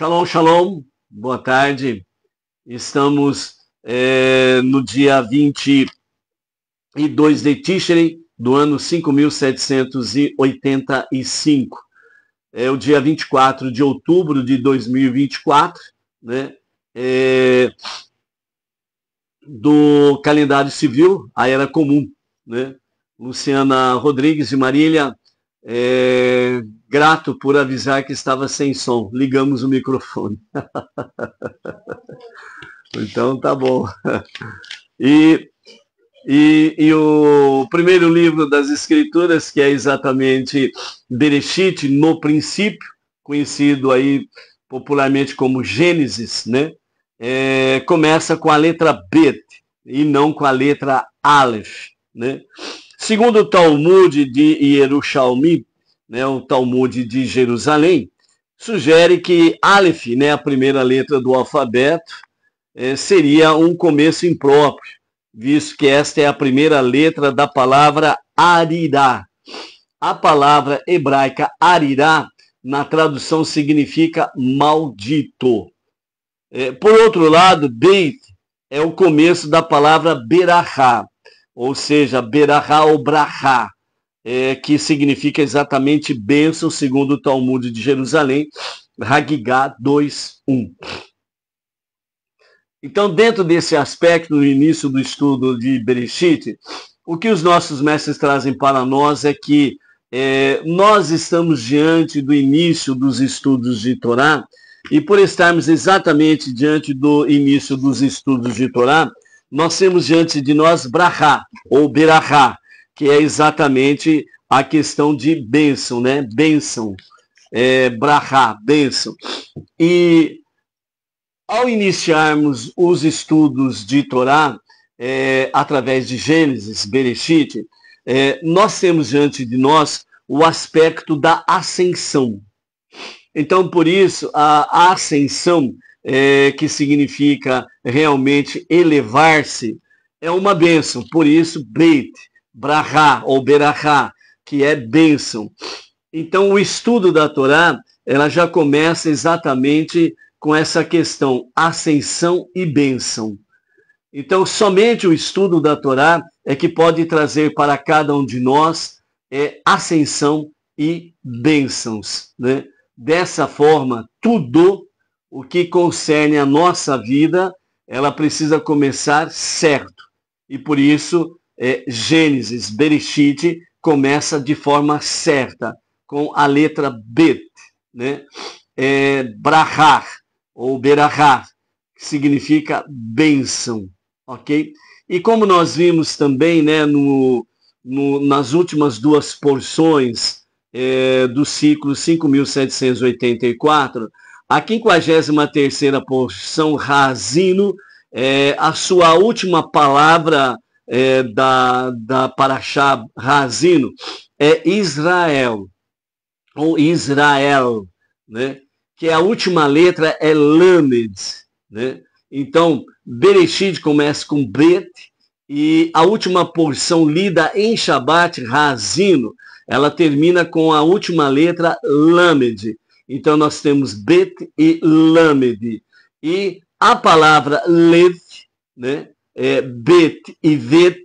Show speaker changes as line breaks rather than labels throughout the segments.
Shalom, shalom, boa tarde. Estamos é, no dia 22 de Tishrei do ano 5785. É o dia 24 de outubro de 2024, né? É, do calendário civil, a era comum, né? Luciana Rodrigues e Marília, é, Grato por avisar que estava sem som. Ligamos o microfone. então tá bom. E, e, e, o primeiro livro das Escrituras, que é exatamente Bereshit, no princípio, conhecido aí popularmente como Gênesis, né? É, começa com a letra B e não com a letra Aleph, né? Segundo o Talmud de Yerushalmi, né, o Talmud de Jerusalém, sugere que Aleph, né, a primeira letra do alfabeto, é, seria um começo impróprio, visto que esta é a primeira letra da palavra Arirá. A palavra hebraica Arirá, na tradução, significa maldito. É, por outro lado, Beit é o começo da palavra Berahá, ou seja, Berahá ou Brahá, é, que significa exatamente bênção, segundo o Talmud de Jerusalém, Hagigá 2.1. Então, dentro desse aspecto, no início do estudo de Bereshit, o que os nossos mestres trazem para nós é que é, nós estamos diante do início dos estudos de Torá, e por estarmos exatamente diante do início dos estudos de Torá, nós temos diante de nós Braha, ou Berahá, que é exatamente a questão de bênção, né? Bênção, é, brahá, bênção. E ao iniciarmos os estudos de Torá, é, através de Gênesis, Bereshit, é, nós temos diante de nós o aspecto da ascensão. Então, por isso, a, a ascensão, é, que significa realmente elevar-se, é uma bênção. Por isso, Beit, brahá ou berahá, que é bênção. Então, o estudo da Torá, ela já começa exatamente com essa questão, ascensão e bênção. Então, somente o estudo da Torá é que pode trazer para cada um de nós é, ascensão e bênçãos. Né? Dessa forma, tudo o que concerne a nossa vida, ela precisa começar certo. E por isso, é, Gênesis, Bereshit, começa de forma certa, com a letra Bet, né? É, brahar, ou Berahar, que significa bênção, ok? E como nós vimos também né, no, no nas últimas duas porções é, do ciclo 5.784, a 53 terceira porção Razino, é, a sua última palavra é, da, da Paraxá Razino é Israel, ou Israel, né? que é a última letra é Lamed. Né? Então, Berechid começa com Bet, e a última porção lida em Shabat, Razino, ela termina com a última letra Lamed. Então, nós temos Bet e Lamed. E a palavra Lev, né? é, bet e vet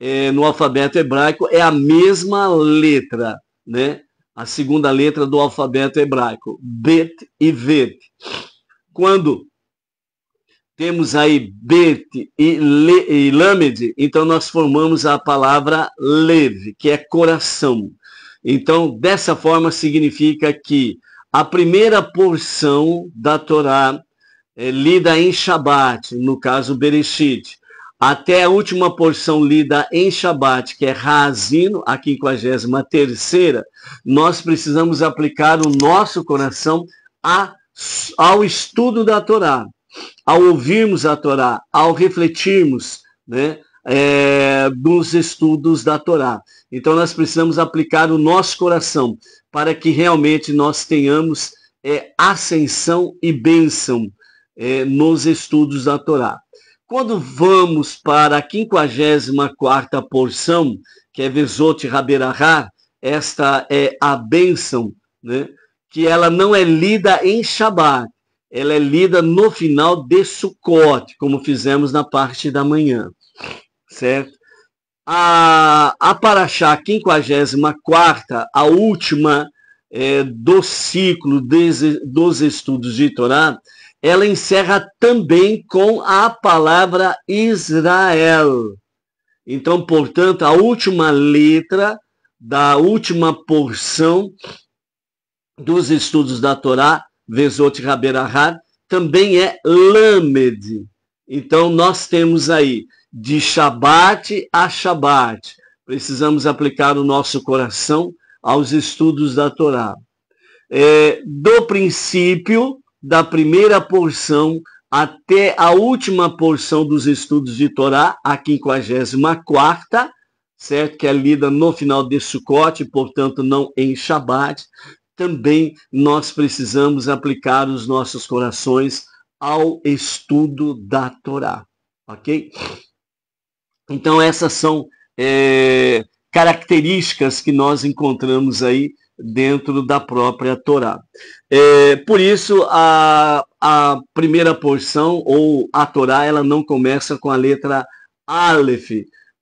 é, no alfabeto hebraico é a mesma letra, né? A segunda letra do alfabeto hebraico, bet e vet. Quando temos aí bet e, le, e lamed, então nós formamos a palavra lev, que é coração. Então, dessa forma, significa que a primeira porção da Torá é lida em Shabat, no caso Bereshit, até a última porção lida em Shabat, que é Razino, a 53, nós precisamos aplicar o nosso coração a, ao estudo da Torá, ao ouvirmos a Torá, ao refletirmos né, é, dos estudos da Torá. Então nós precisamos aplicar o nosso coração para que realmente nós tenhamos é, ascensão e bênção é, nos estudos da Torá. Quando vamos para a 54 porção, que é Vezot Raberahá, esta é a bênção, né? que ela não é lida em Shabat, ela é lida no final de Sukkot, como fizemos na parte da manhã, certo? A, a Paraxá 54, a última é, do ciclo de, dos estudos de Torá, ela encerra também com a palavra Israel. Então, portanto, a última letra da última porção dos estudos da Torá, Vezot Raberahar, também é Lamed. Então, nós temos aí, de Shabat a Shabat, precisamos aplicar o nosso coração aos estudos da Torá. É, do princípio, da primeira porção até a última porção dos estudos de Torá, a 54 certo? Que é lida no final de Sukkot, portanto não em Shabat. Também nós precisamos aplicar os nossos corações ao estudo da Torá, ok? Então essas são é, características que nós encontramos aí dentro da própria Torá. É, por isso, a, a primeira porção, ou a Torá, ela não começa com a letra Aleph,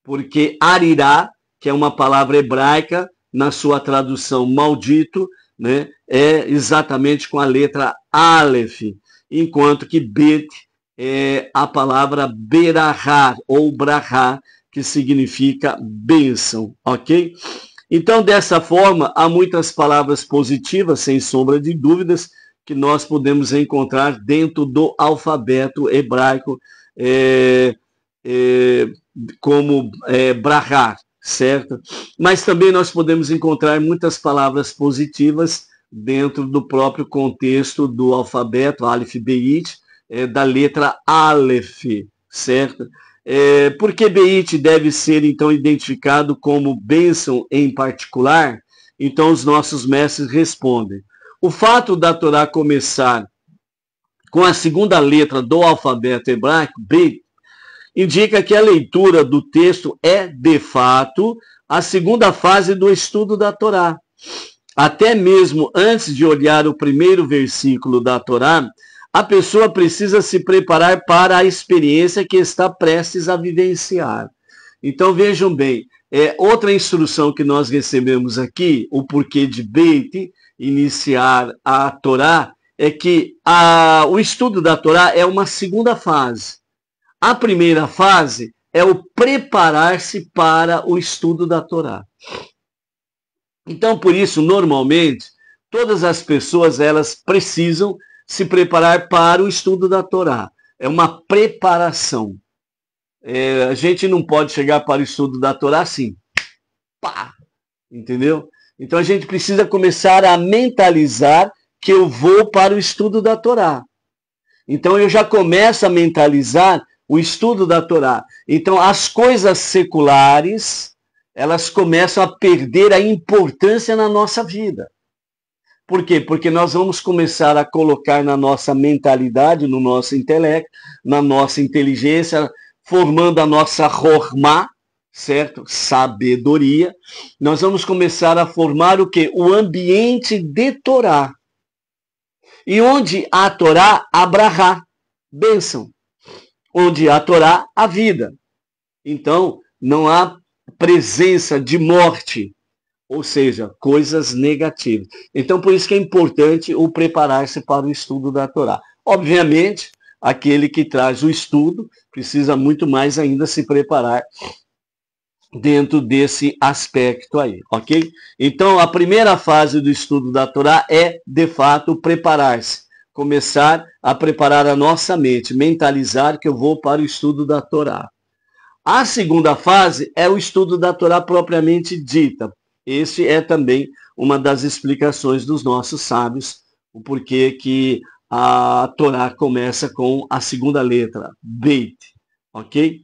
porque Arirá, que é uma palavra hebraica, na sua tradução maldito, né, é exatamente com a letra Aleph, enquanto que Bet é a palavra Berahá, ou Brahá, que significa bênção, ok? Então, dessa forma, há muitas palavras positivas, sem sombra de dúvidas, que nós podemos encontrar dentro do alfabeto hebraico, é, é, como é, brahar, certo? Mas também nós podemos encontrar muitas palavras positivas dentro do próprio contexto do alfabeto, Aleph beit, é, da letra Aleph, certo? É, por que Beit deve ser então identificado como bênção em particular? Então os nossos mestres respondem. O fato da Torá começar com a segunda letra do alfabeto hebraico, Beit, indica que a leitura do texto é, de fato, a segunda fase do estudo da Torá. Até mesmo antes de olhar o primeiro versículo da Torá, a pessoa precisa se preparar para a experiência que está prestes a vivenciar. Então vejam bem, é, outra instrução que nós recebemos aqui, o porquê de Beit, iniciar a Torá, é que a, o estudo da Torá é uma segunda fase. A primeira fase é o preparar-se para o estudo da Torá. Então, por isso, normalmente, todas as pessoas elas precisam se preparar para o estudo da Torá. É uma preparação. É, a gente não pode chegar para o estudo da Torá assim. Pá! Entendeu? Então a gente precisa começar a mentalizar que eu vou para o estudo da Torá. Então eu já começo a mentalizar o estudo da Torá. Então as coisas seculares, elas começam a perder a importância na nossa vida. Por quê? Porque nós vamos começar a colocar na nossa mentalidade, no nosso intelecto, na nossa inteligência, formando a nossa rorma, certo? Sabedoria. Nós vamos começar a formar o quê? O ambiente de Torá. E onde a Torá, abrahá, bênção. Onde a Torá, a vida. Então, não há presença de morte, ou seja, coisas negativas. Então, por isso que é importante o preparar-se para o estudo da Torá. Obviamente, aquele que traz o estudo precisa muito mais ainda se preparar dentro desse aspecto aí, ok? Então, a primeira fase do estudo da Torá é, de fato, preparar-se. Começar a preparar a nossa mente, mentalizar que eu vou para o estudo da Torá. A segunda fase é o estudo da Torá propriamente dita. Esse é também uma das explicações dos nossos sábios, o porquê que a Torá começa com a segunda letra, Beit, ok?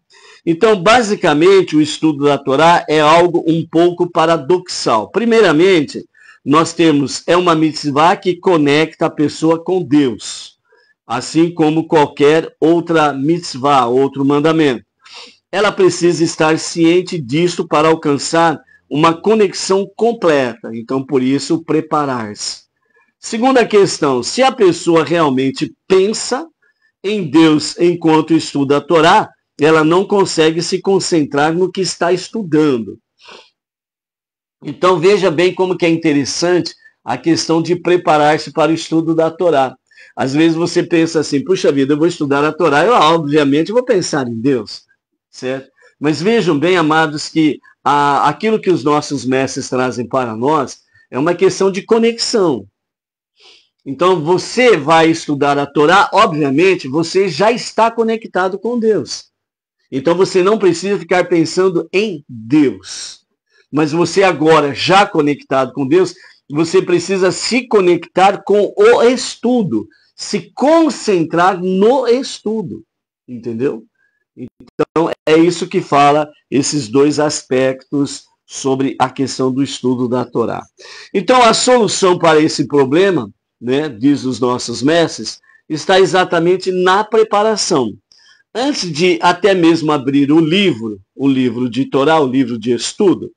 Então, basicamente, o estudo da Torá é algo um pouco paradoxal. Primeiramente, nós temos, é uma mitzvah que conecta a pessoa com Deus, assim como qualquer outra mitzvah, outro mandamento. Ela precisa estar ciente disso para alcançar uma conexão completa. Então, por isso, preparar-se. Segunda questão: se a pessoa realmente pensa em Deus enquanto estuda a Torá, ela não consegue se concentrar no que está estudando. Então, veja bem como que é interessante a questão de preparar-se para o estudo da Torá. Às vezes você pensa assim, puxa vida, eu vou estudar a Torá, eu obviamente vou pensar em Deus, certo? Mas vejam bem, amados, que a, aquilo que os nossos mestres trazem para nós é uma questão de conexão. Então, você vai estudar a Torá, obviamente, você já está conectado com Deus. Então, você não precisa ficar pensando em Deus. Mas você agora, já conectado com Deus, você precisa se conectar com o estudo, se concentrar no estudo. Entendeu? Então, é isso que fala esses dois aspectos sobre a questão do estudo da Torá. Então, a solução para esse problema, né, diz os nossos mestres, está exatamente na preparação. Antes de até mesmo abrir o livro, o livro de Torá, o livro de estudo,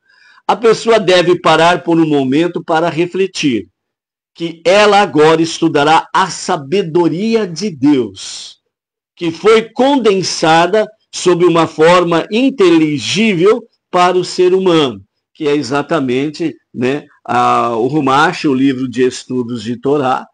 a pessoa deve parar por um momento para refletir que ela agora estudará a sabedoria de Deus que foi condensada sob uma forma inteligível para o ser humano, que é exatamente né, a, o Rumash, o livro de estudos de Torá.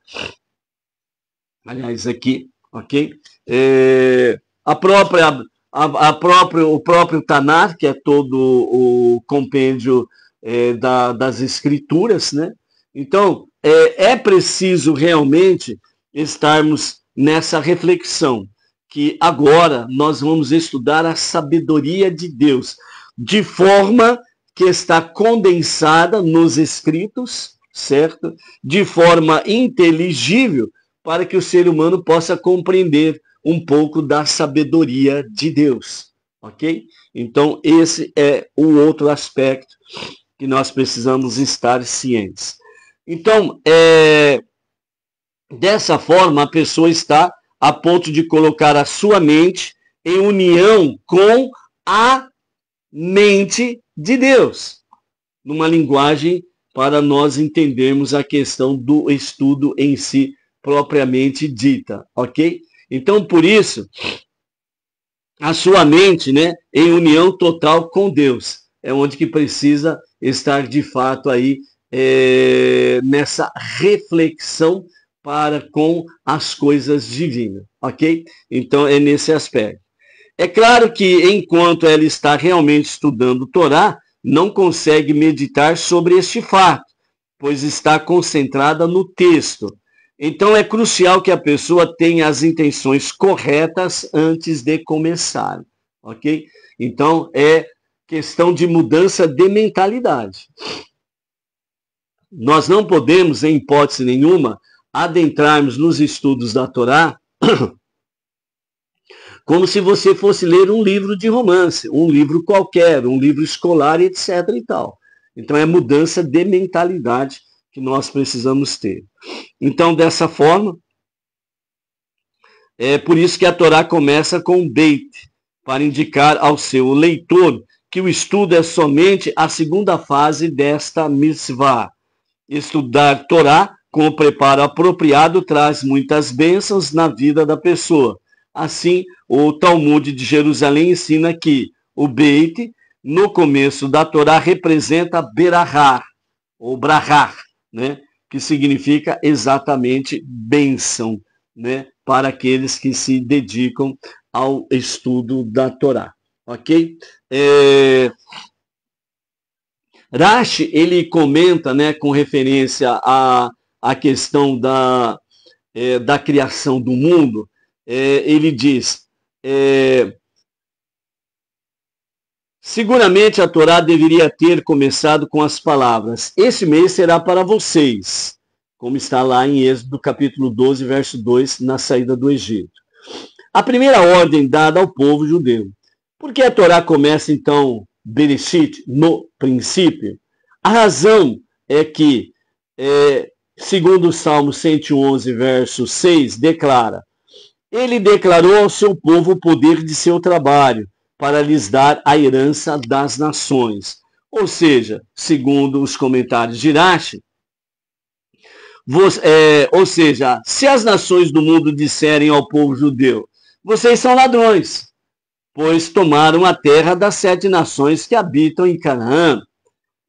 Aliás, aqui, ok? É, a própria, a, a próprio, o próprio Tanar, que é todo o compêndio é, da, das escrituras, né? Então, é, é preciso realmente estarmos nessa reflexão que agora nós vamos estudar a sabedoria de Deus, de forma que está condensada nos escritos, certo? De forma inteligível, para que o ser humano possa compreender um pouco da sabedoria de Deus, ok? Então, esse é o outro aspecto que nós precisamos estar cientes. Então, é, dessa forma, a pessoa está a ponto de colocar a sua mente em união com a mente de Deus, numa linguagem para nós entendermos a questão do estudo em si propriamente dita, ok? Então, por isso, a sua mente, né, em união total com Deus, é onde que precisa estar de fato aí é, nessa reflexão para com as coisas divinas, ok? Então é nesse aspecto. É claro que enquanto ela está realmente estudando Torá, não consegue meditar sobre este fato, pois está concentrada no texto. Então é crucial que a pessoa tenha as intenções corretas antes de começar, ok? Então é questão de mudança de mentalidade. Nós não podemos, em hipótese nenhuma, adentrarmos nos estudos da Torá como se você fosse ler um livro de romance, um livro qualquer, um livro escolar, etc. e tal. Então é mudança de mentalidade que nós precisamos ter. Então, dessa forma, é por isso que a Torá começa com um beit para indicar ao seu leitor que o estudo é somente a segunda fase desta mitzvah. Estudar Torá com o preparo apropriado, traz muitas bênçãos na vida da pessoa. Assim, o Talmud de Jerusalém ensina que o Beit, no começo da Torá, representa Berahar, ou Brahar, né? que significa exatamente bênção né? para aqueles que se dedicam ao estudo da Torá. Ok? É... Rashi, ele comenta, né, com referência a a questão da, é, da criação do mundo, é, ele diz: é, seguramente a Torá deveria ter começado com as palavras: Este mês será para vocês, como está lá em Êxodo capítulo 12, verso 2, na saída do Egito. A primeira ordem dada ao povo judeu. Por que a Torá começa então Bereshit no princípio? A razão é que é, segundo o Salmo 111, verso 6, declara: Ele declarou ao seu povo o poder de seu trabalho, para lhes dar a herança das nações. Ou seja, segundo os comentários de Irache, é, ou seja, se as nações do mundo disserem ao povo judeu, vocês são ladrões, pois tomaram a terra das sete nações que habitam em Canaã,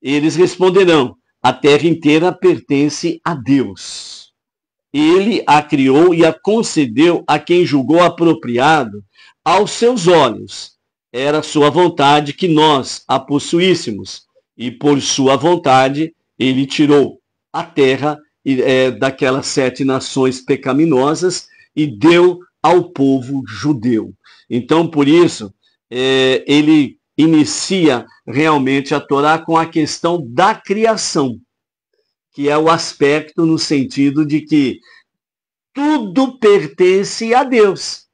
eles responderão, a terra inteira pertence a Deus. Ele a criou e a concedeu a quem julgou apropriado aos seus olhos. Era sua vontade que nós a possuíssemos, e por sua vontade ele tirou a terra é, daquelas sete nações pecaminosas e deu ao povo judeu. Então, por isso, é, ele inicia realmente a Torá com a questão da criação, que é o aspecto no sentido de que tudo pertence a Deus.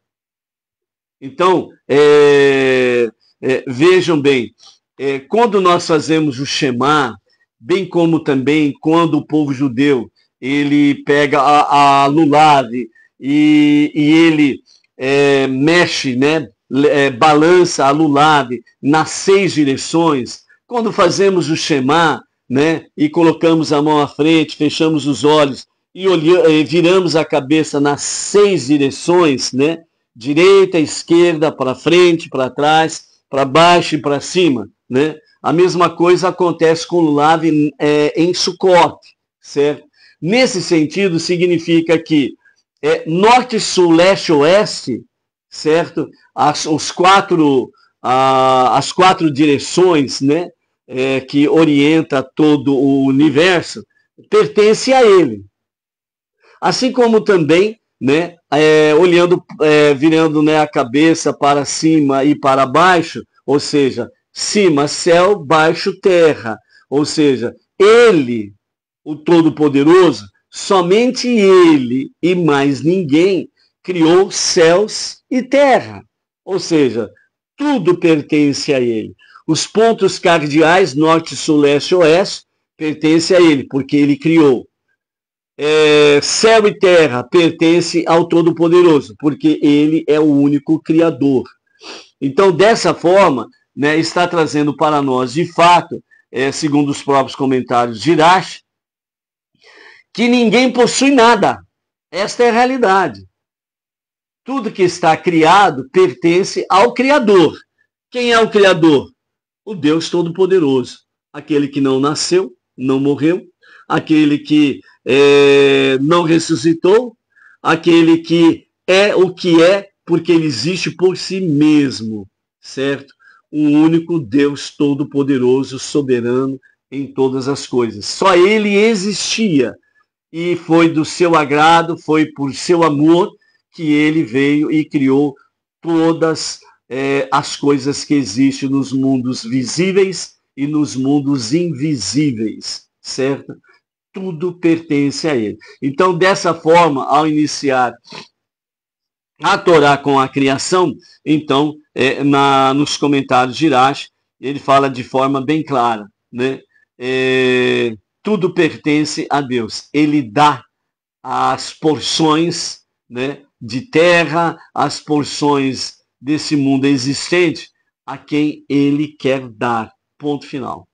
Então, é, é, vejam bem, é, quando nós fazemos o Shema, bem como também quando o povo judeu ele pega a, a lulave e, e ele é, mexe, né, é, balança a lulabe nas seis direções, quando fazemos o Shema, né, e colocamos a mão à frente, fechamos os olhos e olhamos, é, viramos a cabeça nas seis direções, né, direita, esquerda, para frente, para trás, para baixo e para cima, né? A mesma coisa acontece com o Lulav é, em Sukkot, certo? Nesse sentido, significa que é, norte, sul, leste, oeste certo? As, os quatro, as quatro direções né, é, que orienta todo o universo, pertence a ele. Assim como também, né, é, olhando, é, virando né, a cabeça para cima e para baixo, ou seja, cima céu, baixo terra. Ou seja, ele, o Todo-Poderoso, somente ele e mais ninguém criou céus e terra. Ou seja, tudo pertence a ele. Os pontos cardeais, norte, sul, leste, oeste, pertence a ele, porque ele criou. É, céu e terra pertence ao Todo-Poderoso, porque ele é o único criador. Então, dessa forma, né, está trazendo para nós, de fato, é, segundo os próprios comentários de Irache, que ninguém possui nada. Esta é a realidade. Tudo que está criado pertence ao Criador. Quem é o Criador? O Deus Todo-Poderoso. Aquele que não nasceu, não morreu, aquele que é, não ressuscitou, aquele que é o que é, porque ele existe por si mesmo, certo? Um único Deus Todo-Poderoso, soberano em todas as coisas. Só ele existia e foi do seu agrado, foi por seu amor que ele veio e criou todas é, as coisas que existem nos mundos visíveis e nos mundos invisíveis, certo? Tudo pertence a ele. Então, dessa forma, ao iniciar a Torá com a criação, então, é, na, nos comentários de Irache, ele fala de forma bem clara, né? É, tudo pertence a Deus. Ele dá as porções, né? de terra, as porções desse mundo existente a quem ele quer dar. Ponto final.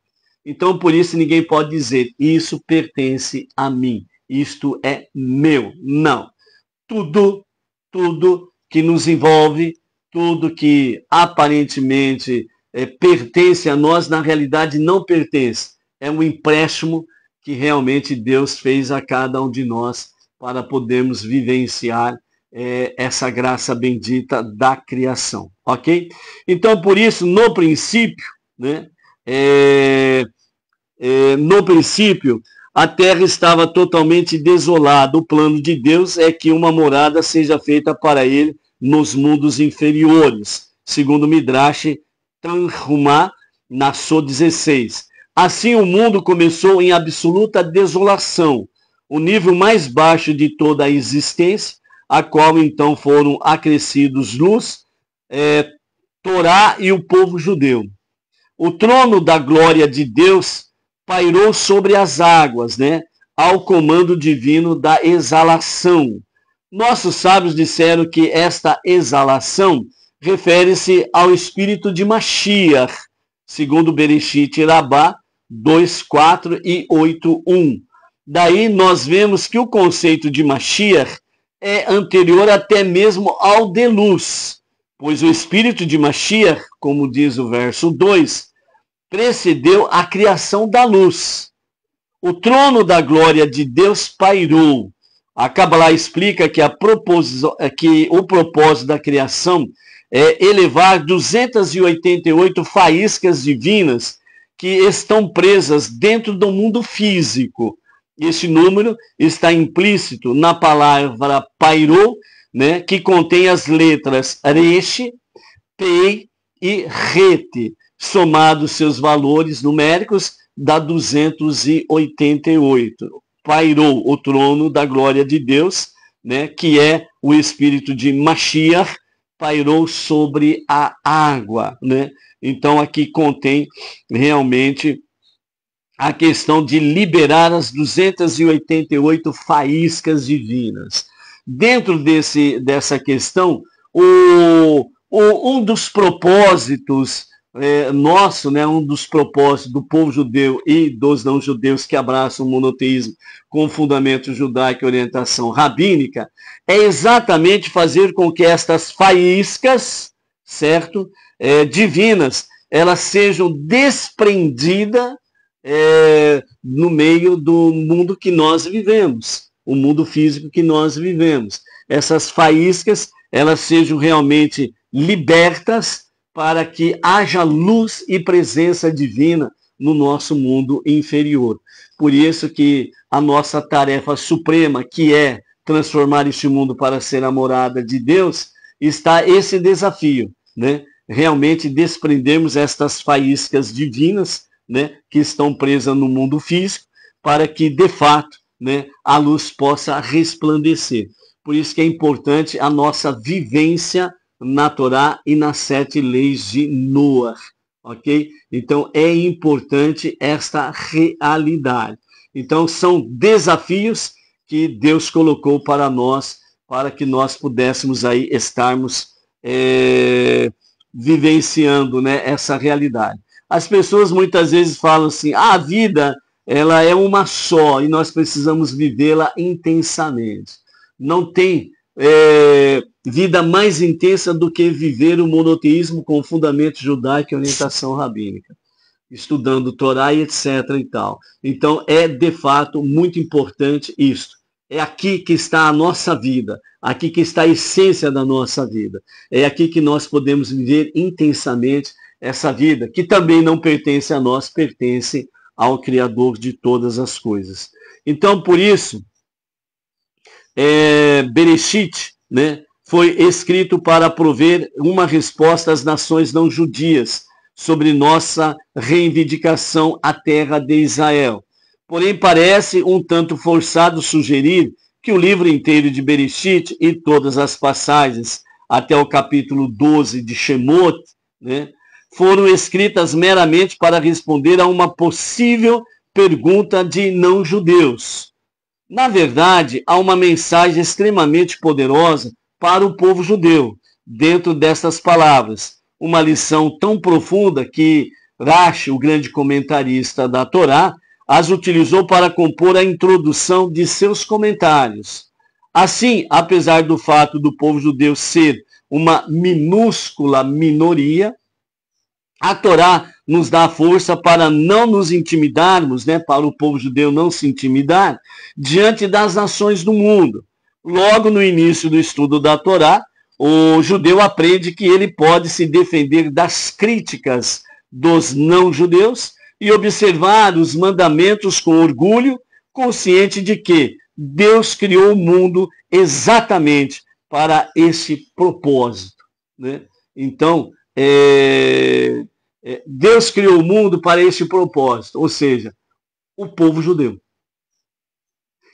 Então, por isso, ninguém pode dizer, isso pertence a mim, isto é meu. Não. Tudo, tudo que nos envolve, tudo que aparentemente é, pertence a nós, na realidade não pertence. É um empréstimo que realmente Deus fez a cada um de nós para podermos vivenciar é, essa graça bendita da criação, ok? Então, por isso, no princípio, né, é, é, no princípio, a terra estava totalmente desolada. O plano de Deus é que uma morada seja feita para ele nos mundos inferiores. Segundo Midrash, Tanhumá nasceu 16. Assim, o mundo começou em absoluta desolação, o nível mais baixo de toda a existência, a qual então foram acrescidos luz, é, Torá e o povo judeu. O trono da glória de Deus pairou sobre as águas, né? Ao comando divino da exalação. Nossos sábios disseram que esta exalação refere-se ao espírito de Mashiach, segundo Bereshit Rabá 2:4 e 8:1. Daí nós vemos que o conceito de Mashiach é anterior até mesmo ao de luz, pois o espírito de Mashiach, como diz o verso 2, precedeu a criação da luz. O trono da glória de Deus pairou. A Kabbalah explica que, a que o propósito da criação é elevar 288 faíscas divinas que estão presas dentro do mundo físico esse número está implícito na palavra pairo, né, que contém as letras reche, pei e rete, somados seus valores numéricos, dá 288. Pairou o trono da glória de Deus, né, que é o espírito de Mashiach, pairou sobre a água. Né? Então aqui contém realmente a questão de liberar as 288 faíscas divinas. Dentro desse, dessa questão, o, o um dos propósitos é, nosso, né, um dos propósitos do povo judeu e dos não-judeus que abraçam o monoteísmo com fundamento judaico e orientação rabínica, é exatamente fazer com que estas faíscas, certo, é, divinas, elas sejam desprendidas é, no meio do mundo que nós vivemos, o mundo físico que nós vivemos. Essas faíscas, elas sejam realmente libertas para que haja luz e presença divina no nosso mundo inferior. Por isso que a nossa tarefa suprema, que é transformar este mundo para ser a morada de Deus, está esse desafio, né? Realmente desprendermos estas faíscas divinas né, que estão presas no mundo físico, para que, de fato, né, a luz possa resplandecer. Por isso que é importante a nossa vivência na Torá e nas sete leis de Noah, ok? Então é importante esta realidade. Então são desafios que Deus colocou para nós, para que nós pudéssemos aí estarmos é, vivenciando né, essa realidade. As pessoas muitas vezes falam assim: ah, a vida ela é uma só e nós precisamos vivê-la intensamente. Não tem é, vida mais intensa do que viver o monoteísmo com fundamento judaico e orientação rabínica, estudando Torá e etc. e tal. Então é de fato muito importante isto. É aqui que está a nossa vida, aqui que está a essência da nossa vida. É aqui que nós podemos viver intensamente essa vida, que também não pertence a nós, pertence ao Criador de todas as coisas. Então, por isso, é, Bereshit né, foi escrito para prover uma resposta às nações não judias sobre nossa reivindicação à terra de Israel. Porém, parece um tanto forçado sugerir que o livro inteiro de Bereshit e todas as passagens até o capítulo 12 de Shemot, né, foram escritas meramente para responder a uma possível pergunta de não-judeus. Na verdade, há uma mensagem extremamente poderosa para o povo judeu dentro destas palavras. Uma lição tão profunda que Rashi, o grande comentarista da Torá, as utilizou para compor a introdução de seus comentários. Assim, apesar do fato do povo judeu ser uma minúscula minoria, a Torá nos dá força para não nos intimidarmos, né, para o povo judeu não se intimidar, diante das nações do mundo. Logo no início do estudo da Torá, o judeu aprende que ele pode se defender das críticas dos não-judeus e observar os mandamentos com orgulho, consciente de que Deus criou o mundo exatamente para esse propósito. Né? Então, é, é, Deus criou o mundo para esse propósito, ou seja, o povo judeu.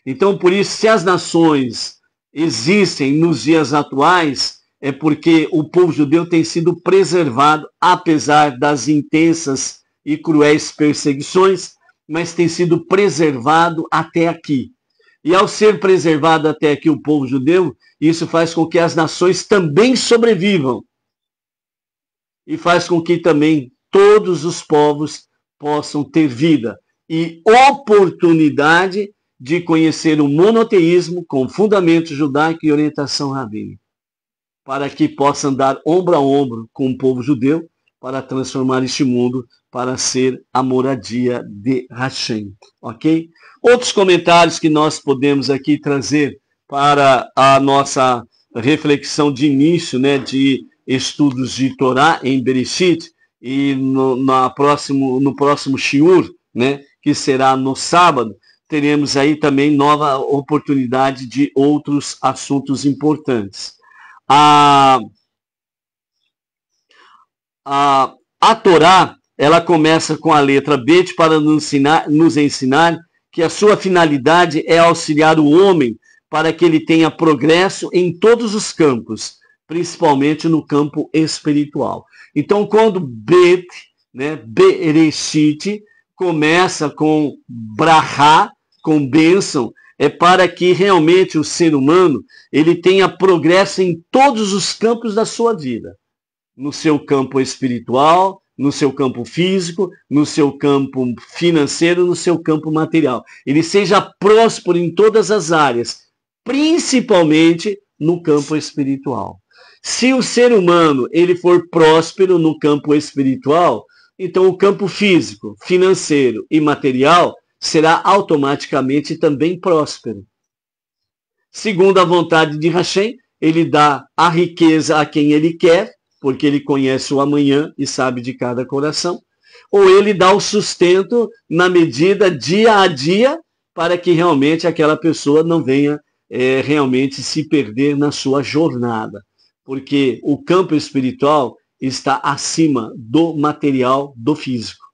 Então, por isso, se as nações existem nos dias atuais, é porque o povo judeu tem sido preservado, apesar das intensas e cruéis perseguições, mas tem sido preservado até aqui. E ao ser preservado até aqui o povo judeu, isso faz com que as nações também sobrevivam. E faz com que também todos os povos possam ter vida e oportunidade de conhecer o monoteísmo com fundamento judaico e orientação rabínica, para que possa andar ombro a ombro com o povo judeu para transformar este mundo para ser a moradia de Hashem, ok? Outros comentários que nós podemos aqui trazer para a nossa reflexão de início, né, de estudos de Torá em Bereshit, e no, na próximo, no próximo Shiur, né, que será no sábado, teremos aí também nova oportunidade de outros assuntos importantes. A, a, a Torá, ela começa com a letra B para nos ensinar, nos ensinar que a sua finalidade é auxiliar o homem para que ele tenha progresso em todos os campos, principalmente no campo espiritual. Então, quando Bet, né, Bereshit, começa com Braha, com bênção, é para que realmente o ser humano ele tenha progresso em todos os campos da sua vida, no seu campo espiritual, no seu campo físico, no seu campo financeiro, no seu campo material. Ele seja próspero em todas as áreas, principalmente no campo espiritual. Se o ser humano ele for próspero no campo espiritual, então o campo físico, financeiro e material será automaticamente também próspero. Segundo a vontade de Hashem, ele dá a riqueza a quem ele quer, porque ele conhece o amanhã e sabe de cada coração, ou ele dá o sustento na medida dia a dia para que realmente aquela pessoa não venha é, realmente se perder na sua jornada porque o campo espiritual está acima do material, do físico.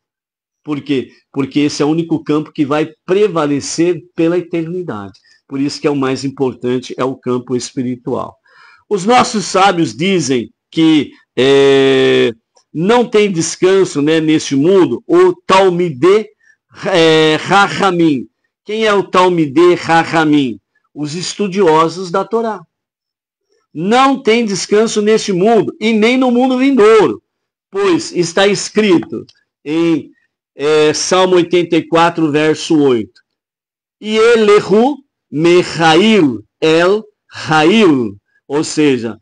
Por quê? Porque esse é o único campo que vai prevalecer pela eternidade. Por isso que é o mais importante, é o campo espiritual. Os nossos sábios dizem que é, não tem descanso né, neste mundo o Talmide é, Rahamim. Quem é o Talmide Rahamim? Os estudiosos da Torá não tem descanso neste mundo e nem no mundo vindouro, pois está escrito em é, Salmo 84, verso 8. E elehu Mehail el rail, ou seja,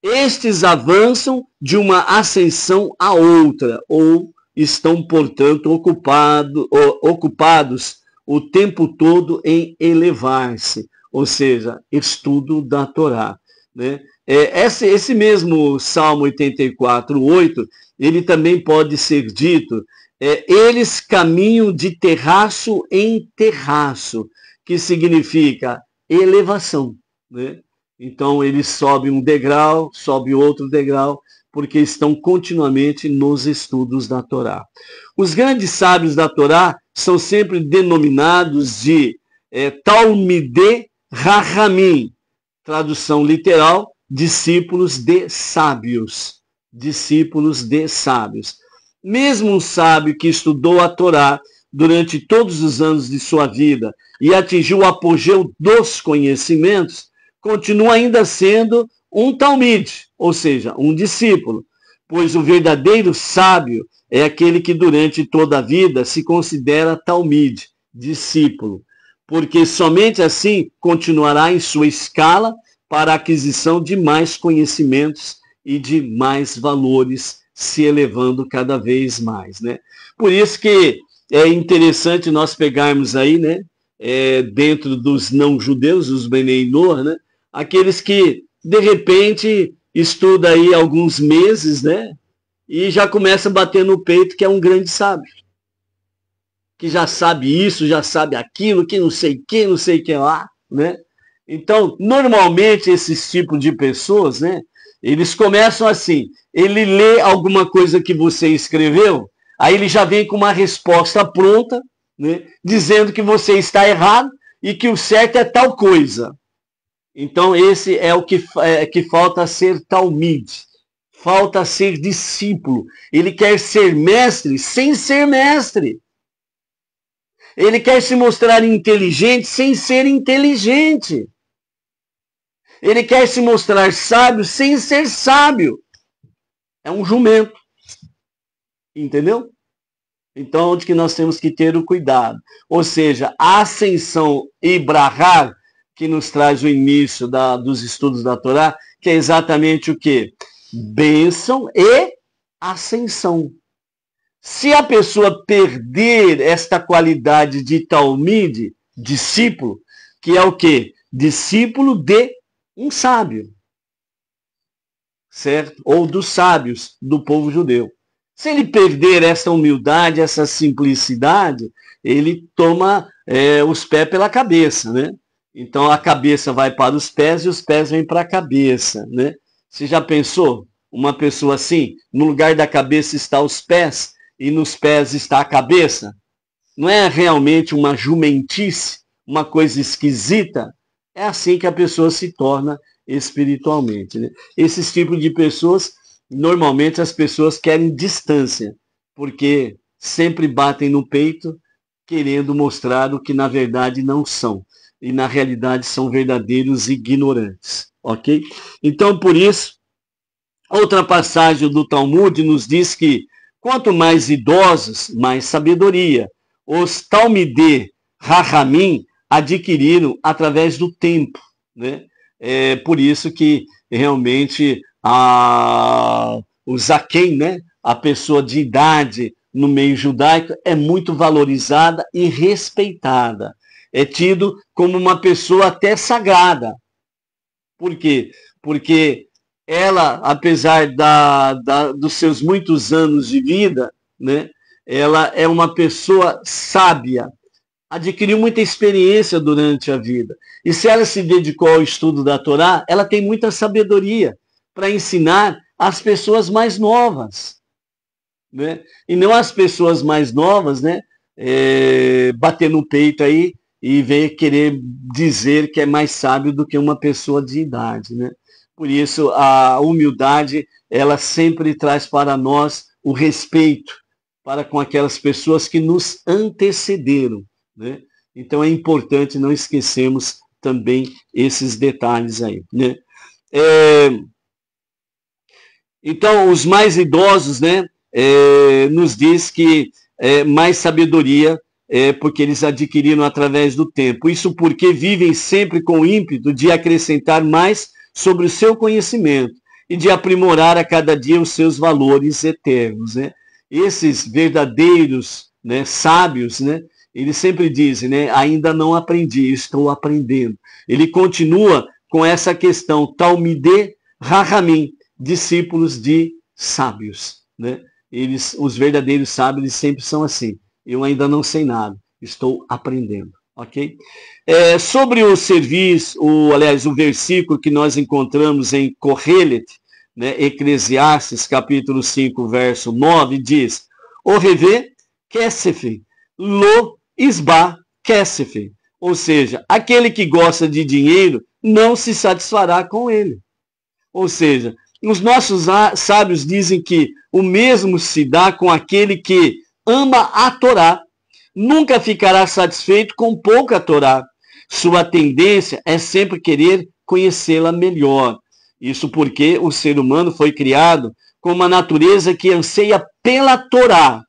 estes avançam de uma ascensão a outra, ou estão, portanto, ocupado, ocupados o tempo todo em elevar-se, ou seja, estudo da Torá. Né? É, esse, esse mesmo Salmo 84, 8, ele também pode ser dito, é, eles caminham de terraço em terraço, que significa elevação. Né? Então, eles sobem um degrau, sobe outro degrau, porque estão continuamente nos estudos da Torá. Os grandes sábios da Torá são sempre denominados de é, Talmide Rahamim, tradução literal, discípulos de sábios. Discípulos de sábios. Mesmo um sábio que estudou a Torá durante todos os anos de sua vida e atingiu o apogeu dos conhecimentos, continua ainda sendo um talmide, ou seja, um discípulo, pois o verdadeiro sábio é aquele que durante toda a vida se considera talmide, discípulo porque somente assim continuará em sua escala para a aquisição de mais conhecimentos e de mais valores, se elevando cada vez mais, né? Por isso que é interessante nós pegarmos aí, né, é, dentro dos não-judeus, os Beneinor, né, aqueles que, de repente, estudam aí alguns meses, né, e já começa a bater no peito que é um grande sábio que já sabe isso, já sabe aquilo, que não sei quem, não sei quem lá, né? Então, normalmente esses tipos de pessoas, né? Eles começam assim, ele lê alguma coisa que você escreveu, aí ele já vem com uma resposta pronta, né? Dizendo que você está errado e que o certo é tal coisa. Então, esse é o que, é, que falta ser talmide, falta ser discípulo. Ele quer ser mestre sem ser mestre. Ele quer se mostrar inteligente sem ser inteligente. Ele quer se mostrar sábio sem ser sábio. É um jumento. Entendeu? Então, onde que nós temos que ter o cuidado? Ou seja, a ascensão e brahar, que nos traz o início da, dos estudos da Torá, que é exatamente o que? Bênção e ascensão. Se a pessoa perder esta qualidade de Talmide, discípulo, que é o quê? Discípulo de um sábio, certo? Ou dos sábios do povo judeu. Se ele perder essa humildade, essa simplicidade, ele toma é, os pés pela cabeça, né? Então a cabeça vai para os pés e os pés vêm para a cabeça, né? Você já pensou? Uma pessoa assim, no lugar da cabeça está os pés, e nos pés está a cabeça? Não é realmente uma jumentice, uma coisa esquisita? É assim que a pessoa se torna espiritualmente. Né? Esses tipos de pessoas, normalmente as pessoas querem distância, porque sempre batem no peito, querendo mostrar o que na verdade não são. E na realidade são verdadeiros ignorantes. Ok? Então, por isso, outra passagem do Talmud nos diz que Quanto mais idosos, mais sabedoria. Os Talmidê Rahamim adquiriram através do tempo. Né? É por isso que realmente a, o Zaken, né? a pessoa de idade no meio judaico, é muito valorizada e respeitada. É tido como uma pessoa até sagrada. Por quê? Porque ela, apesar da, da, dos seus muitos anos de vida, né, ela é uma pessoa sábia, adquiriu muita experiência durante a vida. E se ela se dedicou ao estudo da Torá, ela tem muita sabedoria para ensinar as pessoas mais novas. Né? E não as pessoas mais novas né, é, bater no peito aí e ver, querer dizer que é mais sábio do que uma pessoa de idade. Né? Por isso, a humildade, ela sempre traz para nós o respeito para com aquelas pessoas que nos antecederam. Né? Então, é importante não esquecermos também esses detalhes aí. Né? É... Então, os mais idosos né, é... nos diz que é, mais sabedoria é, porque eles adquiriram através do tempo. Isso porque vivem sempre com o ímpeto de acrescentar mais sobre o seu conhecimento e de aprimorar a cada dia os seus valores eternos. Né? Esses verdadeiros né, sábios, né, eles sempre dizem, né, ainda não aprendi, estou aprendendo. Ele continua com essa questão, Talmide Rahamim, discípulos de sábios. Né? Eles, os verdadeiros sábios eles sempre são assim, eu ainda não sei nada, estou aprendendo. Ok? É, sobre o serviço, o, aliás, o versículo que nós encontramos em Correlet, né, Eclesiastes, capítulo 5, verso 9, diz, O rever kesef, lo isba kesef. Ou seja, aquele que gosta de dinheiro não se satisfará com ele. Ou seja, os nossos sábios dizem que o mesmo se dá com aquele que ama a Torá nunca ficará satisfeito com pouca Torá. Sua tendência é sempre querer conhecê-la melhor. Isso porque o ser humano foi criado com uma natureza que anseia pela Torá,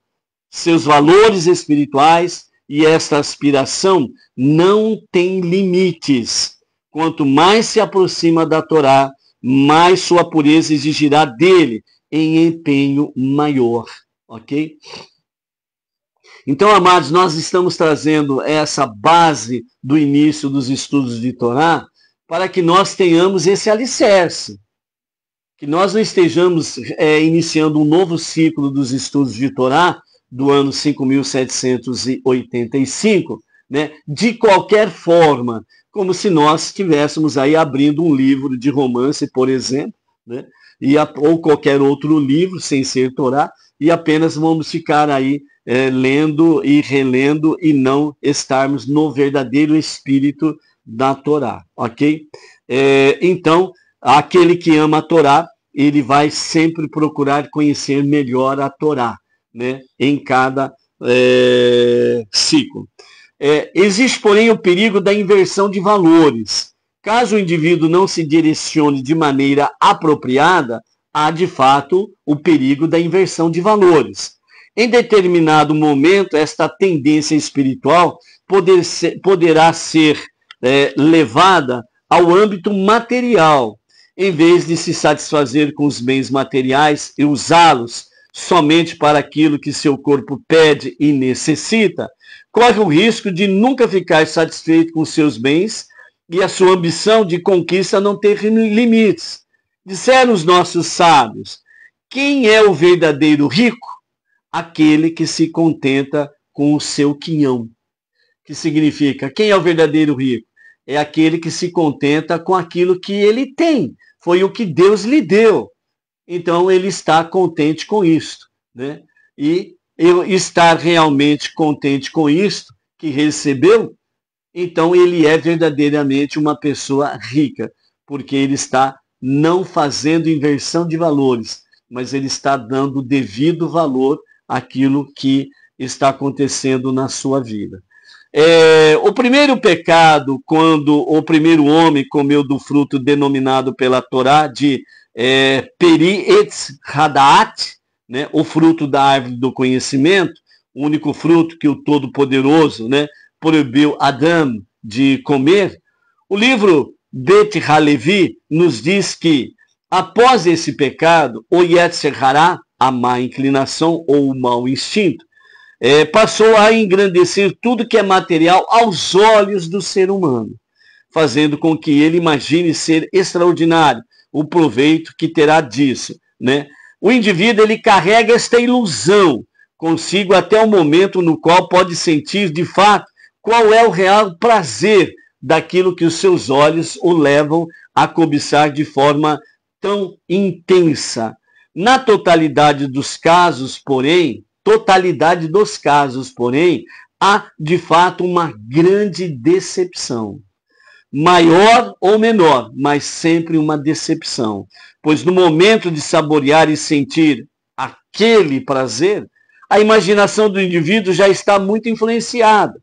seus valores espirituais, e esta aspiração não tem limites. Quanto mais se aproxima da Torá, mais sua pureza exigirá dele em empenho maior. Ok? Então, amados, nós estamos trazendo essa base do início dos estudos de Torá para que nós tenhamos esse alicerce. Que nós não estejamos é, iniciando um novo ciclo dos estudos de Torá do ano 5785, né? de qualquer forma, como se nós estivéssemos aí abrindo um livro de romance, por exemplo, né? e a, ou qualquer outro livro, sem ser Torá, e apenas vamos ficar aí é, lendo e relendo e não estarmos no verdadeiro espírito da Torá, ok? É, então, aquele que ama a Torá, ele vai sempre procurar conhecer melhor a Torá, né? Em cada é, ciclo. É, existe, porém, o perigo da inversão de valores. Caso o indivíduo não se direcione de maneira apropriada, há de fato o perigo da inversão de valores. Em determinado momento, esta tendência espiritual poder ser, poderá ser é, levada ao âmbito material, em vez de se satisfazer com os bens materiais e usá-los somente para aquilo que seu corpo pede e necessita, corre o risco de nunca ficar satisfeito com seus bens e a sua ambição de conquista não ter limites. Disseram os nossos sábios: quem é o verdadeiro rico? Aquele que se contenta com o seu quinhão. Que significa: quem é o verdadeiro rico? É aquele que se contenta com aquilo que ele tem. Foi o que Deus lhe deu. Então ele está contente com isto. Né? E eu estar realmente contente com isto que recebeu, então ele é verdadeiramente uma pessoa rica, porque ele está não fazendo inversão de valores, mas ele está dando devido valor àquilo que está acontecendo na sua vida. É, o primeiro pecado, quando o primeiro homem comeu do fruto denominado pela Torá de é, Peri etz hadat, né, o fruto da árvore do conhecimento, o único fruto que o Todo-Poderoso né, proibiu Adão de comer, o livro Bet Halevi nos diz que após esse pecado, o Yetzer Hará, a má inclinação ou o mau instinto, é, passou a engrandecer tudo que é material aos olhos do ser humano, fazendo com que ele imagine ser extraordinário o proveito que terá disso, né? O indivíduo ele carrega esta ilusão consigo até o momento no qual pode sentir de fato qual é o real prazer daquilo que os seus olhos o levam a cobiçar de forma tão intensa. Na totalidade dos casos, porém, totalidade dos casos, porém, há de fato uma grande decepção. Maior ou menor, mas sempre uma decepção. Pois no momento de saborear e sentir aquele prazer, a imaginação do indivíduo já está muito influenciada.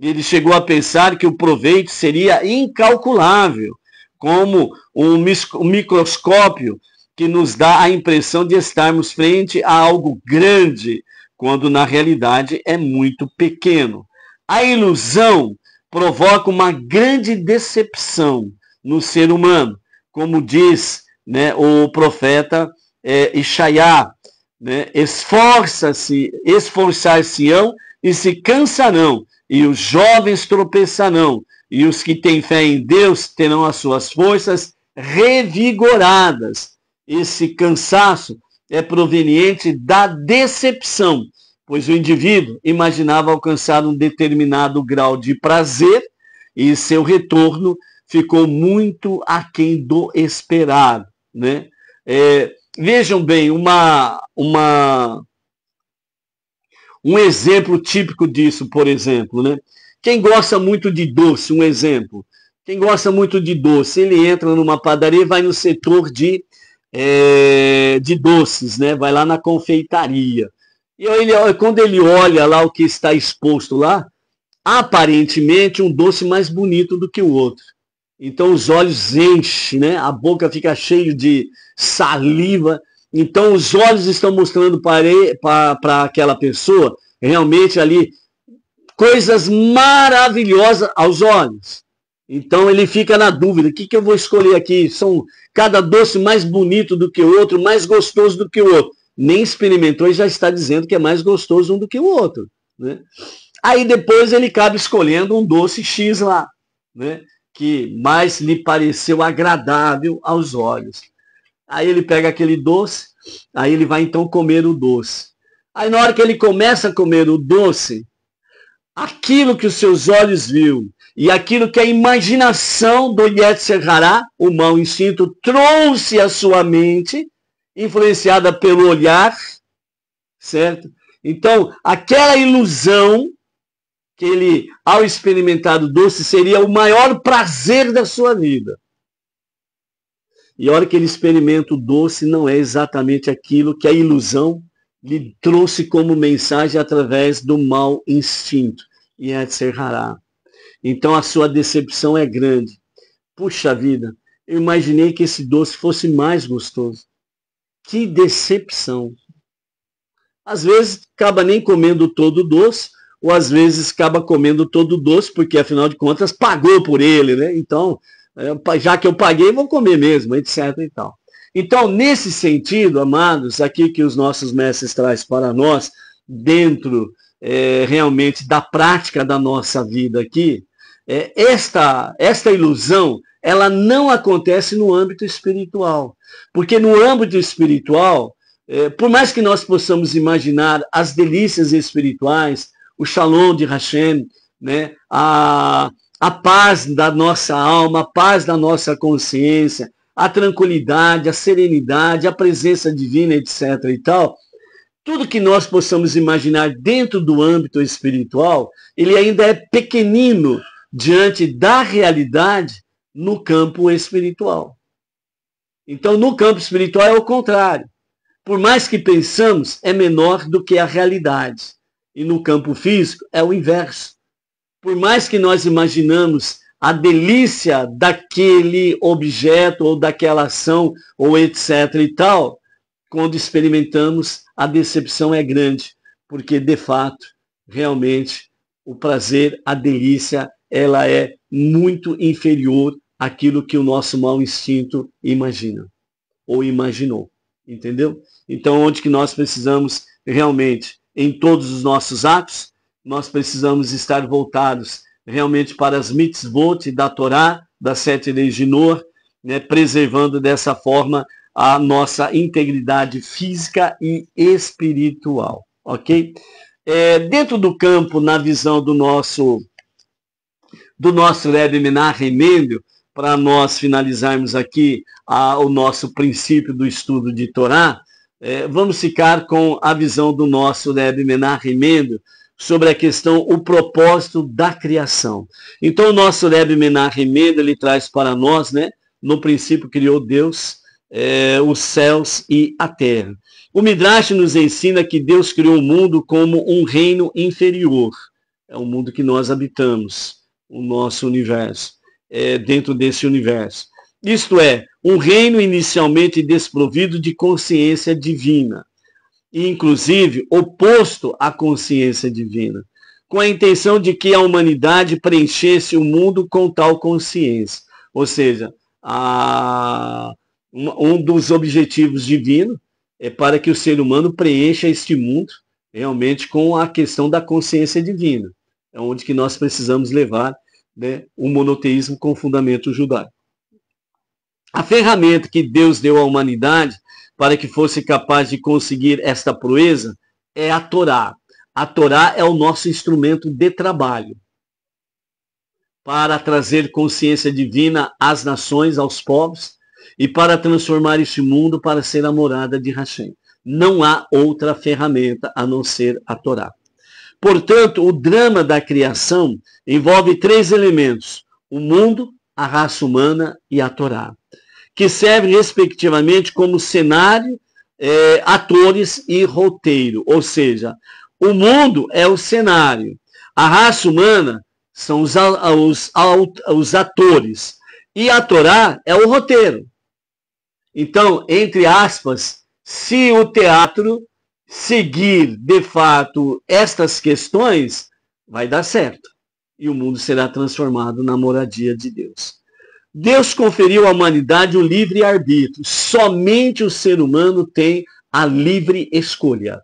Ele chegou a pensar que o proveito seria incalculável, como um microscópio que nos dá a impressão de estarmos frente a algo grande, quando na realidade é muito pequeno. A ilusão provoca uma grande decepção no ser humano, como diz né, o profeta é, Ishaiá, né, esforça-se, esforçar-se-ão e se cansarão, e os jovens tropeçarão, e os que têm fé em Deus terão as suas forças revigoradas. Esse cansaço é proveniente da decepção, pois o indivíduo imaginava alcançar um determinado grau de prazer e seu retorno ficou muito aquém do esperado. Né? É, vejam bem, uma, uma um exemplo típico disso, por exemplo, né? Quem gosta muito de doce, um exemplo. Quem gosta muito de doce, ele entra numa padaria e vai no setor de, é, de doces, né? Vai lá na confeitaria. E ele, quando ele olha lá o que está exposto lá, aparentemente um doce mais bonito do que o outro. Então os olhos enchem, né? A boca fica cheia de saliva então, os olhos estão mostrando para aquela pessoa realmente ali coisas maravilhosas aos olhos. Então ele fica na dúvida, o que, que eu vou escolher aqui? São cada doce mais bonito do que o outro, mais gostoso do que o outro. Nem experimentou e já está dizendo que é mais gostoso um do que o outro. Né? Aí depois ele acaba escolhendo um doce X lá, né? que mais lhe pareceu agradável aos olhos. Aí ele pega aquele doce, aí ele vai então comer o doce. Aí na hora que ele começa a comer o doce, aquilo que os seus olhos viu e aquilo que a imaginação do Yetzer Hará, o mau instinto, trouxe à sua mente, influenciada pelo olhar, certo? Então, aquela ilusão que ele, ao experimentar o doce, seria o maior prazer da sua vida. E a hora que ele experimenta o doce, não é exatamente aquilo que a ilusão lhe trouxe como mensagem através do mau instinto, e é ser rara. Então a sua decepção é grande. Puxa vida, eu imaginei que esse doce fosse mais gostoso. Que decepção! Às vezes acaba nem comendo todo o doce, ou às vezes acaba comendo todo o doce, porque afinal de contas pagou por ele, né? Então já que eu paguei, vou comer mesmo, etc. E tal. Então, nesse sentido, amados, aqui que os nossos mestres traz para nós, dentro é, realmente da prática da nossa vida aqui, é, esta, esta ilusão, ela não acontece no âmbito espiritual. Porque no âmbito espiritual, é, por mais que nós possamos imaginar as delícias espirituais, o shalom de Hashem, né, a, a paz da nossa alma, a paz da nossa consciência, a tranquilidade, a serenidade, a presença divina, etc. e tal, tudo que nós possamos imaginar dentro do âmbito espiritual, ele ainda é pequenino diante da realidade no campo espiritual. Então, no campo espiritual é o contrário. Por mais que pensamos, é menor do que a realidade. E no campo físico é o inverso por mais que nós imaginamos a delícia daquele objeto ou daquela ação ou etc e tal, quando experimentamos, a decepção é grande, porque de fato, realmente, o prazer, a delícia, ela é muito inferior àquilo que o nosso mau instinto imagina ou imaginou, entendeu? Então, onde que nós precisamos realmente, em todos os nossos atos, nós precisamos estar voltados realmente para as mitzvot da Torá, das sete leis de Noor, né, preservando dessa forma a nossa integridade física e espiritual, ok? É, dentro do campo, na visão do nosso do nosso Rebbe Menachem Mendel, para nós finalizarmos aqui a, o nosso princípio do estudo de Torá, é, vamos ficar com a visão do nosso Rebbe Menar Remendo, sobre a questão o propósito da criação. Então o nosso Rebbe Menachem ele traz para nós, né? No princípio criou Deus é, os céus e a terra. O Midrash nos ensina que Deus criou o mundo como um reino inferior. É o mundo que nós habitamos, o nosso universo, é, dentro desse universo. Isto é, um reino inicialmente desprovido de consciência divina e inclusive oposto à consciência divina, com a intenção de que a humanidade preenchesse o mundo com tal consciência. Ou seja, a, um dos objetivos divinos é para que o ser humano preencha este mundo realmente com a questão da consciência divina. É onde que nós precisamos levar né, o monoteísmo com fundamento judaico. A ferramenta que Deus deu à humanidade para que fosse capaz de conseguir esta proeza é a Torá. A Torá é o nosso instrumento de trabalho para trazer consciência divina às nações, aos povos, e para transformar este mundo para ser a morada de Hashem. Não há outra ferramenta a não ser a Torá. Portanto, o drama da criação envolve três elementos: o mundo, a raça humana e a Torá que servem, respectivamente, como cenário, é, atores e roteiro. Ou seja, o mundo é o cenário, a raça humana são os, os, os atores, e a Torá é o roteiro. Então, entre aspas, se o teatro seguir de fato estas questões, vai dar certo. E o mundo será transformado na moradia de Deus. Deus conferiu à humanidade o livre arbítrio. Somente o ser humano tem a livre escolha.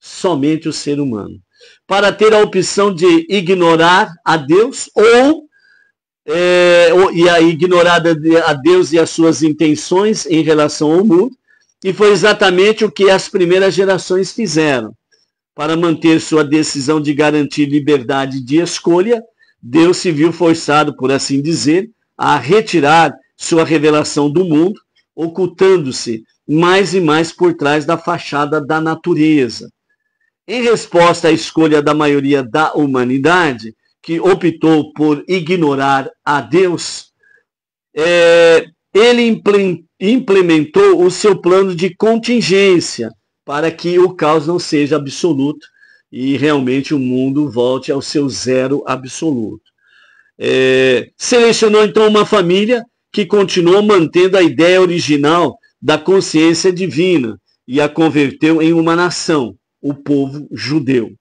Somente o ser humano. Para ter a opção de ignorar a Deus ou é, e a ignorada a Deus e as suas intenções em relação ao mundo, e foi exatamente o que as primeiras gerações fizeram. Para manter sua decisão de garantir liberdade de escolha, Deus se viu forçado, por assim dizer, a retirar sua revelação do mundo, ocultando-se mais e mais por trás da fachada da natureza. Em resposta à escolha da maioria da humanidade, que optou por ignorar a Deus, é, ele implementou o seu plano de contingência para que o caos não seja absoluto e realmente o mundo volte ao seu zero absoluto. É, selecionou então uma família que continuou mantendo a ideia original da consciência divina e a converteu em uma nação, o povo judeu.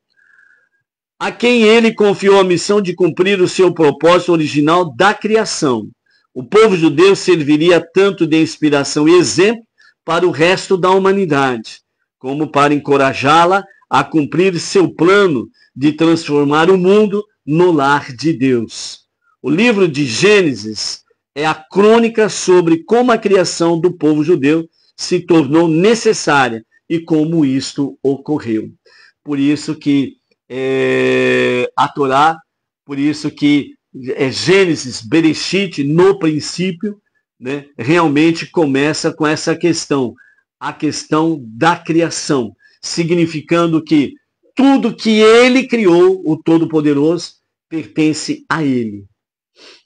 A quem ele confiou a missão de cumprir o seu propósito original da criação. O povo judeu serviria tanto de inspiração e exemplo para o resto da humanidade, como para encorajá-la a cumprir seu plano de transformar o mundo no lar de Deus. O livro de Gênesis é a crônica sobre como a criação do povo judeu se tornou necessária e como isto ocorreu. Por isso que é, a Torá, por isso que é Gênesis, Berechite, no princípio, né, realmente começa com essa questão, a questão da criação, significando que tudo que ele criou, o Todo-Poderoso, pertence a ele.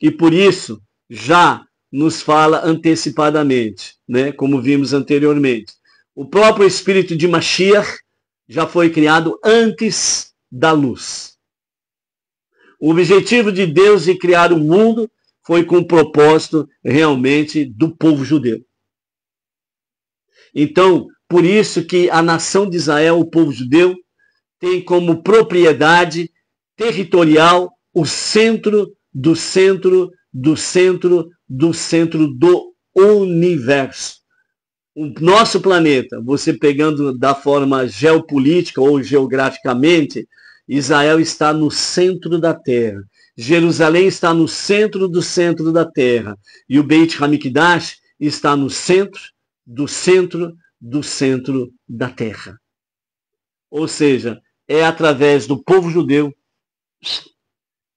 E por isso já nos fala antecipadamente, né? como vimos anteriormente. O próprio espírito de Mashiach já foi criado antes da luz. O objetivo de Deus de criar o mundo foi com o propósito realmente do povo judeu. Então, por isso que a nação de Israel, o povo judeu, tem como propriedade territorial o centro do centro, do centro, do centro do universo. O nosso planeta, você pegando da forma geopolítica ou geograficamente, Israel está no centro da Terra. Jerusalém está no centro do centro da Terra. E o Beit Hamikdash está no centro do centro do centro da Terra. Ou seja, é através do povo judeu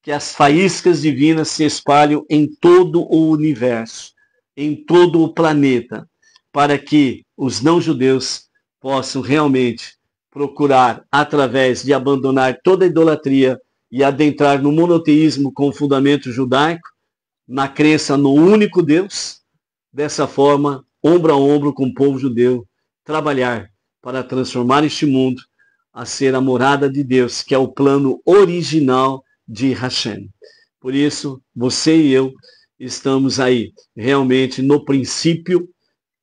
que as faíscas divinas se espalham em todo o universo, em todo o planeta, para que os não-judeus possam realmente procurar, através de abandonar toda a idolatria e adentrar no monoteísmo com fundamento judaico, na crença no único Deus, dessa forma, ombro a ombro com o povo judeu, trabalhar para transformar este mundo a ser a morada de Deus, que é o plano original de Hashem. Por isso, você e eu estamos aí realmente no princípio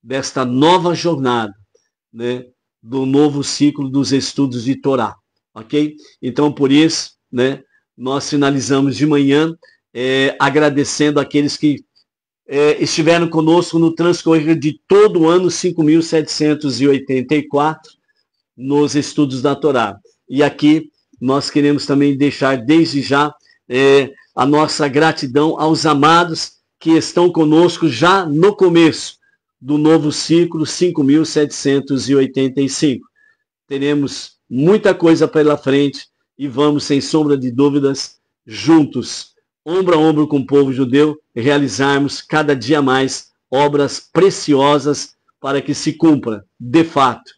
desta nova jornada, né, do novo ciclo dos estudos de Torá, ok? Então, por isso, né, nós finalizamos de manhã é, agradecendo aqueles que é, estiveram conosco no transcorrer de todo o ano 5.784 nos estudos da Torá. E aqui nós queremos também deixar desde já é, a nossa gratidão aos amados que estão conosco já no começo do novo ciclo 5.785. Teremos muita coisa pela frente e vamos, sem sombra de dúvidas, juntos, ombro a ombro com o povo judeu, realizarmos cada dia mais obras preciosas para que se cumpra, de fato,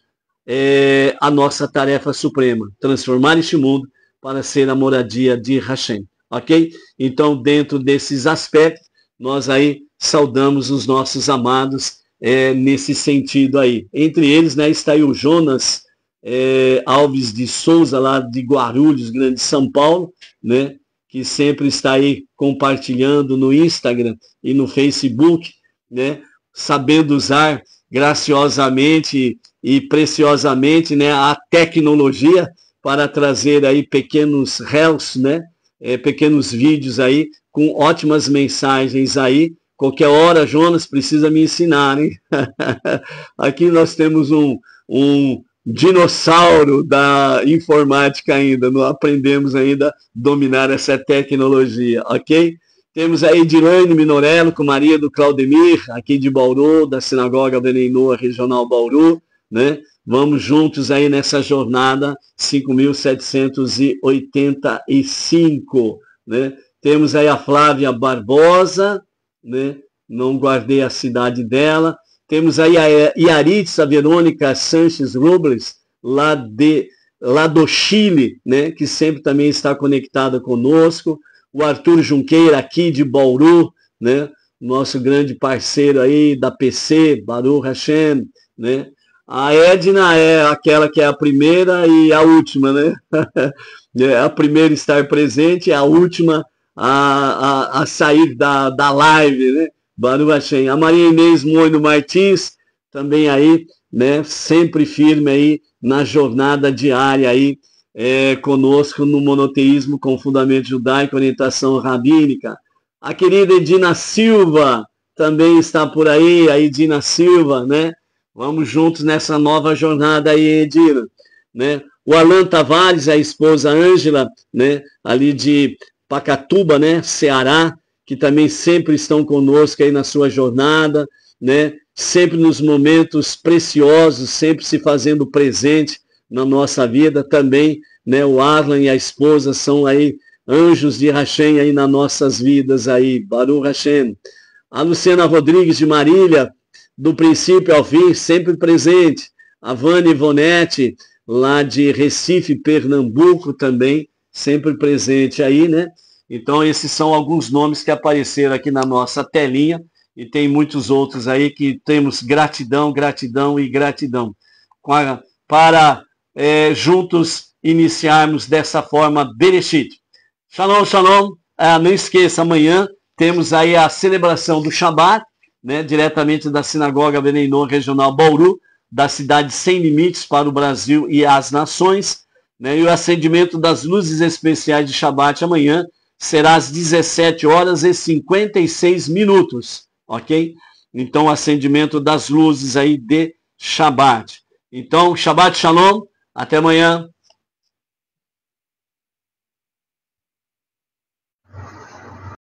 é, a nossa tarefa suprema, transformar este mundo para ser a moradia de Hashem, ok? Então, dentro desses aspectos, nós aí saudamos os nossos amados é, nesse sentido aí. Entre eles, né, está aí o Jonas é, Alves de Souza, lá de Guarulhos, Grande São Paulo, né, que sempre está aí compartilhando no Instagram e no Facebook, né, sabendo usar graciosamente e preciosamente né, a tecnologia para trazer aí pequenos réus, né, é, pequenos vídeos aí com ótimas mensagens aí. Qualquer hora, Jonas, precisa me ensinar, hein? Aqui nós temos um, um dinossauro da informática ainda, não aprendemos ainda a dominar essa tecnologia, ok? Temos a Edilane Minorello com Maria do Claudemir, aqui de Bauru, da Sinagoga Benenoa Regional Bauru né? Vamos juntos aí nessa jornada 5.785, né? Temos aí a Flávia Barbosa, né? Não guardei a cidade dela. Temos aí a Iaritza Verônica Sanches Robles, lá, de, lá do Chile, né? Que sempre também está conectada conosco. O Arthur Junqueira, aqui de Bauru, né? Nosso grande parceiro aí da PC, Baru Hashem, né? A Edna é aquela que é a primeira e a última, né? é a primeira a estar presente, é a última a, a, a sair da, da live, né? Baru Hashem. A Maria Inês Moino Martins, também aí, né? Sempre firme aí na jornada diária aí é, conosco no monoteísmo com fundamento judaico, orientação rabínica. A querida Edina Silva também está por aí, a Edina Silva, né? Vamos juntos nessa nova jornada aí, Edira. Né? O Alan Tavares, a esposa Ângela, né? ali de Pacatuba, né? Ceará, que também sempre estão conosco aí na sua jornada, né? sempre nos momentos preciosos, sempre se fazendo presente na nossa vida também. Né? O Arlan e a esposa são aí anjos de Hashem aí nas nossas vidas aí, Baru Hashem. A Luciana Rodrigues de Marília, do princípio ao fim, sempre presente. A Vânia Ivonetti, lá de Recife, Pernambuco, também sempre presente aí, né? Então, esses são alguns nomes que apareceram aqui na nossa telinha e tem muitos outros aí que temos gratidão, gratidão e gratidão. A, para é, juntos iniciarmos dessa forma Berechit. Shalom, shalom. Ah, não esqueça, amanhã temos aí a celebração do Shabat né, diretamente da Sinagoga Benenô Regional Bauru, da cidade Sem Limites para o Brasil e as Nações. Né, e o acendimento das luzes especiais de Shabat amanhã será às 17 horas e 56 minutos, ok? Então, o acendimento das luzes aí de Shabat. Então, Shabat Shalom, até amanhã.